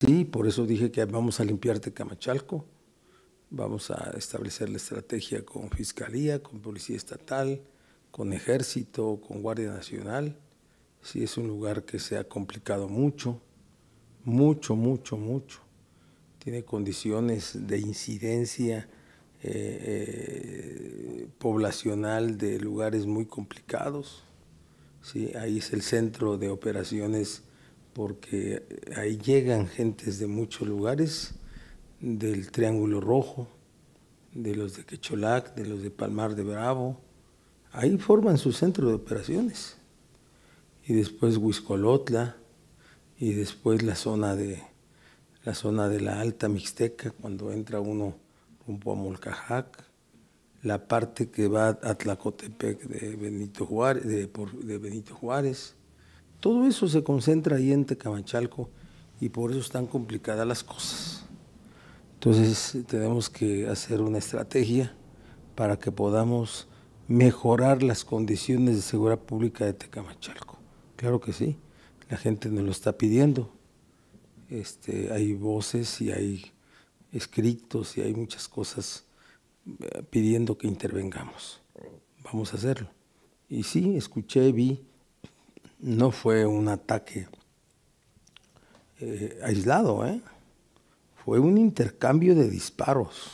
Sí, por eso dije que vamos a limpiarte Camachalco, vamos a establecer la estrategia con Fiscalía, con Policía Estatal, con Ejército, con Guardia Nacional. Sí, es un lugar que se ha complicado mucho, mucho, mucho, mucho. Tiene condiciones de incidencia eh, eh, poblacional de lugares muy complicados. Sí, ahí es el centro de operaciones porque ahí llegan gentes de muchos lugares, del Triángulo Rojo, de los de Quecholac, de los de Palmar de Bravo, ahí forman su centro de operaciones. Y después Huiscolotla, y después la zona de la zona de la Alta Mixteca, cuando entra uno rumbo a Molcajac, la parte que va a Tlacotepec de Benito de Benito Juárez todo eso se concentra ahí en Tecamachalco y por eso están complicadas las cosas. Entonces tenemos que hacer una estrategia para que podamos mejorar las condiciones de seguridad pública de Tecamachalco. Claro que sí, la gente nos lo está pidiendo. Este, hay voces y hay escritos y hay muchas cosas eh, pidiendo que intervengamos. Vamos a hacerlo. Y sí, escuché, vi no fue un ataque eh, aislado, ¿eh? fue un intercambio de disparos.